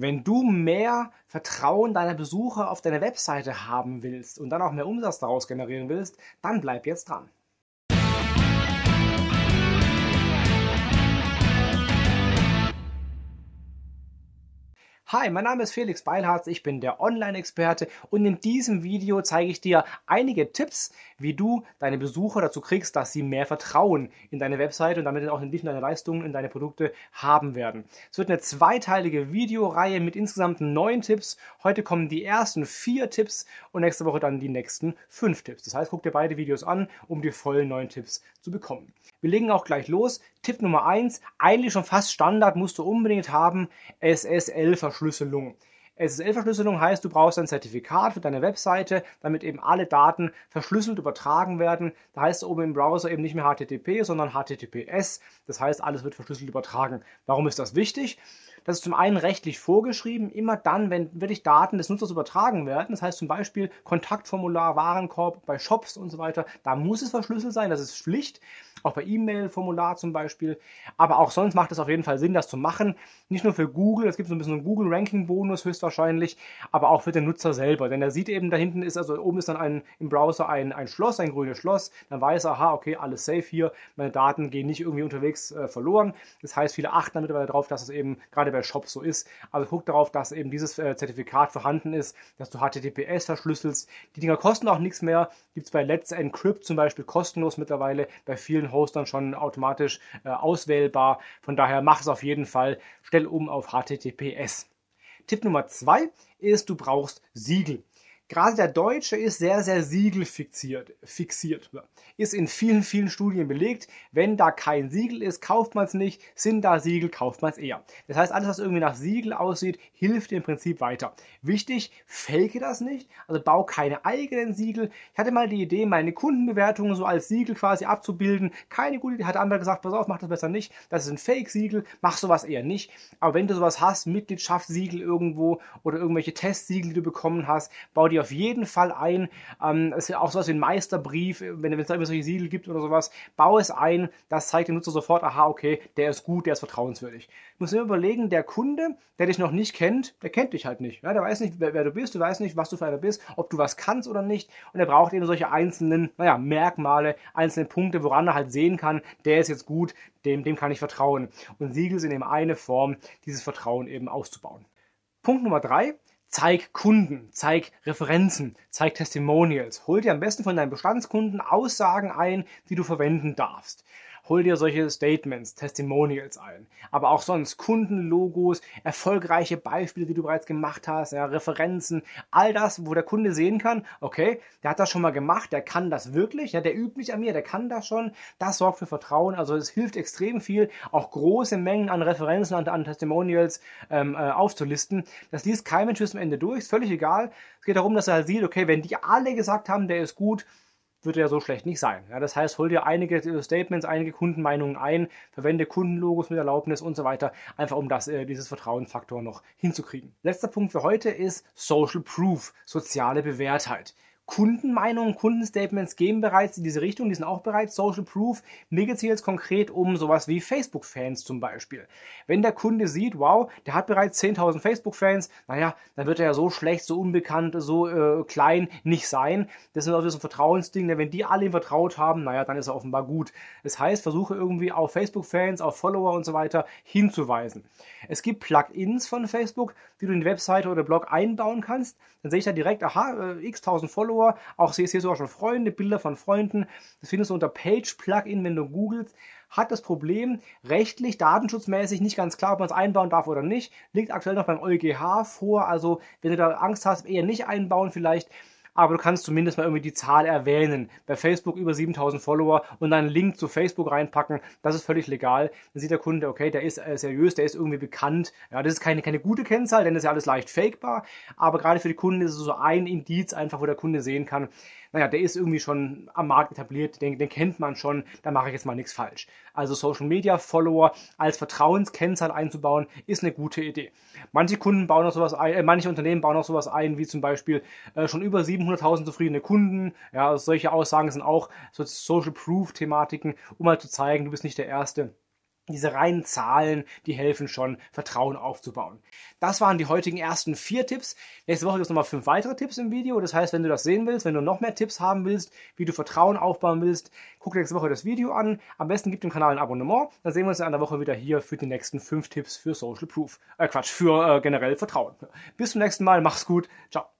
Wenn du mehr Vertrauen deiner Besucher auf deiner Webseite haben willst und dann auch mehr Umsatz daraus generieren willst, dann bleib jetzt dran. Hi, mein Name ist Felix Beilharz, ich bin der Online-Experte und in diesem Video zeige ich dir einige Tipps, wie du deine Besucher dazu kriegst, dass sie mehr Vertrauen in deine Website und damit auch in dich und deine Leistungen in deine Produkte haben werden. Es wird eine zweiteilige Videoreihe mit insgesamt neun Tipps. Heute kommen die ersten vier Tipps und nächste Woche dann die nächsten fünf Tipps. Das heißt, guck dir beide Videos an, um die vollen neun Tipps zu bekommen. Wir legen auch gleich los. Tipp Nummer 1, eigentlich schon fast Standard, musst du unbedingt haben, SSL-Verschlüsselung. SSL-Verschlüsselung heißt, du brauchst ein Zertifikat für deine Webseite, damit eben alle Daten verschlüsselt übertragen werden. Da heißt es oben im Browser eben nicht mehr HTTP, sondern HTTPS. Das heißt, alles wird verschlüsselt übertragen. Warum ist das wichtig? Das ist zum einen rechtlich vorgeschrieben, immer dann, wenn wirklich Daten des Nutzers übertragen werden. Das heißt zum Beispiel Kontaktformular, Warenkorb bei Shops und so weiter. Da muss es verschlüsselt sein, das ist Pflicht. Auch bei E-Mail-Formular zum Beispiel. Aber auch sonst macht es auf jeden Fall Sinn, das zu machen. Nicht nur für Google, es gibt so ein bisschen einen Google-Ranking-Bonus höchstwahrscheinlich, aber auch für den Nutzer selber. Denn er sieht eben, da hinten ist, also oben ist dann ein, im Browser ein, ein Schloss, ein grünes Schloss. Dann weiß er, aha, okay, alles safe hier. Meine Daten gehen nicht irgendwie unterwegs äh, verloren. Das heißt, viele achten dann mittlerweile darauf, dass es eben gerade bei der Shop so ist. Also guck darauf, dass eben dieses äh, Zertifikat vorhanden ist, dass du HTTPS verschlüsselst. Die Dinger kosten auch nichts mehr. Gibt es bei Let's Encrypt zum Beispiel kostenlos mittlerweile, bei vielen Hostern schon automatisch äh, auswählbar. Von daher mach es auf jeden Fall. Stell um auf HTTPS. Tipp Nummer zwei ist, du brauchst Siegel. Gerade der Deutsche ist sehr, sehr siegelfixiert, fixiert. Ist in vielen, vielen Studien belegt, wenn da kein Siegel ist, kauft man es nicht, sind da Siegel, kauft man es eher. Das heißt, alles, was irgendwie nach Siegel aussieht, hilft im Prinzip weiter. Wichtig, fake das nicht, also bau keine eigenen Siegel. Ich hatte mal die Idee, meine Kundenbewertungen so als Siegel quasi abzubilden. Keine gute Idee, hat andere gesagt, pass auf, mach das besser nicht. Das ist ein Fake-Siegel, mach sowas eher nicht. Aber wenn du sowas hast, Mitgliedschaftssiegel irgendwo oder irgendwelche Testsiegel, die du bekommen hast, bau dir ich auf jeden Fall ein. Ähm, ist ja auch sowas wie ein Meisterbrief, wenn, es da immer solche Siegel gibt oder sowas, baue es ein, das zeigt dem Nutzer sofort, aha, okay, der ist gut, der ist vertrauenswürdig. Ich muss immer überlegen, der Kunde, der dich noch nicht kennt, der kennt dich halt nicht. Ja, der weiß nicht, wer, wer du bist, du weißt nicht, was du für einer bist, ob du was kannst oder nicht. Und er braucht eben solche einzelnen, naja, Merkmale, einzelne Punkte, woran er halt sehen kann, der ist jetzt gut, dem, dem kann ich vertrauen. Und Siegel sind eben eine Form, dieses Vertrauen eben auszubauen. Punkt Nummer drei, Zeig Kunden, zeig Referenzen, zeig Testimonials. Hol dir am besten von deinen Bestandskunden Aussagen ein, die du verwenden darfst hol dir solche Statements, Testimonials ein. Aber auch sonst Kundenlogos, erfolgreiche Beispiele, die du bereits gemacht hast, ja, Referenzen, all das, wo der Kunde sehen kann, okay, der hat das schon mal gemacht, der kann das wirklich, ja, der übt nicht an mir, der kann das schon. Das sorgt für Vertrauen. Also es hilft extrem viel, auch große Mengen an Referenzen, an, an Testimonials ähm, äh, aufzulisten. Das liest kein Mensch bis zum Ende durch, ist völlig egal. Es geht darum, dass er halt sieht, okay, wenn die alle gesagt haben, der ist gut, wird ja so schlecht nicht sein. Ja, das heißt, hol dir einige äh, Statements, einige Kundenmeinungen ein, verwende Kundenlogos mit Erlaubnis und so weiter, einfach um das, äh, dieses Vertrauensfaktor noch hinzukriegen. Letzter Punkt für heute ist Social Proof, soziale Bewährtheit. Kundenmeinungen, Kundenstatements gehen bereits in diese Richtung, die sind auch bereits Social Proof. Mir geht es hier jetzt konkret um sowas wie Facebook-Fans zum Beispiel. Wenn der Kunde sieht, wow, der hat bereits 10.000 Facebook-Fans, naja, dann wird er ja so schlecht, so unbekannt, so äh, klein nicht sein. Das ist also ein Vertrauensding, denn ne? wenn die alle ihm vertraut haben, naja, dann ist er offenbar gut. Das heißt, versuche irgendwie auf Facebook-Fans, auf Follower und so weiter hinzuweisen. Es gibt Plugins von Facebook, die du in die Webseite oder Blog einbauen kannst. Dann sehe ich da direkt, aha, äh, x-tausend Follower, Store. Auch ich hier sogar schon Freunde, Bilder von Freunden. Das findest du unter Page Plugin, wenn du googelst. Hat das Problem rechtlich, datenschutzmäßig nicht ganz klar, ob man es einbauen darf oder nicht. Liegt aktuell noch beim EuGH vor. Also, wenn du da Angst hast, eher nicht einbauen vielleicht aber du kannst zumindest mal irgendwie die Zahl erwähnen. Bei Facebook über 7000 Follower und einen Link zu Facebook reinpacken, das ist völlig legal. Dann sieht der Kunde, okay, der ist äh, seriös, der ist irgendwie bekannt. Ja, das ist keine, keine gute Kennzahl, denn das ist ja alles leicht fakebar, aber gerade für die Kunden ist es so ein Indiz einfach, wo der Kunde sehen kann, naja, der ist irgendwie schon am Markt etabliert, den, den kennt man schon, da mache ich jetzt mal nichts falsch. Also Social Media Follower als Vertrauenskennzahl einzubauen, ist eine gute Idee. Manche Kunden bauen auch sowas ein, äh, manche Unternehmen bauen auch sowas ein, wie zum Beispiel äh, schon über 700 100.000 zufriedene Kunden. Ja, also solche Aussagen sind auch so Social Proof-Thematiken, um mal halt zu zeigen, du bist nicht der Erste. Diese reinen Zahlen, die helfen schon, Vertrauen aufzubauen. Das waren die heutigen ersten vier Tipps. Nächste Woche gibt es nochmal fünf weitere Tipps im Video. Das heißt, wenn du das sehen willst, wenn du noch mehr Tipps haben willst, wie du Vertrauen aufbauen willst, guck nächste Woche das Video an. Am besten gib dem Kanal ein Abonnement. Dann sehen wir uns in einer Woche wieder hier für die nächsten fünf Tipps für Social Proof. Äh, Quatsch, für äh, generell Vertrauen. Bis zum nächsten Mal. Mach's gut. Ciao.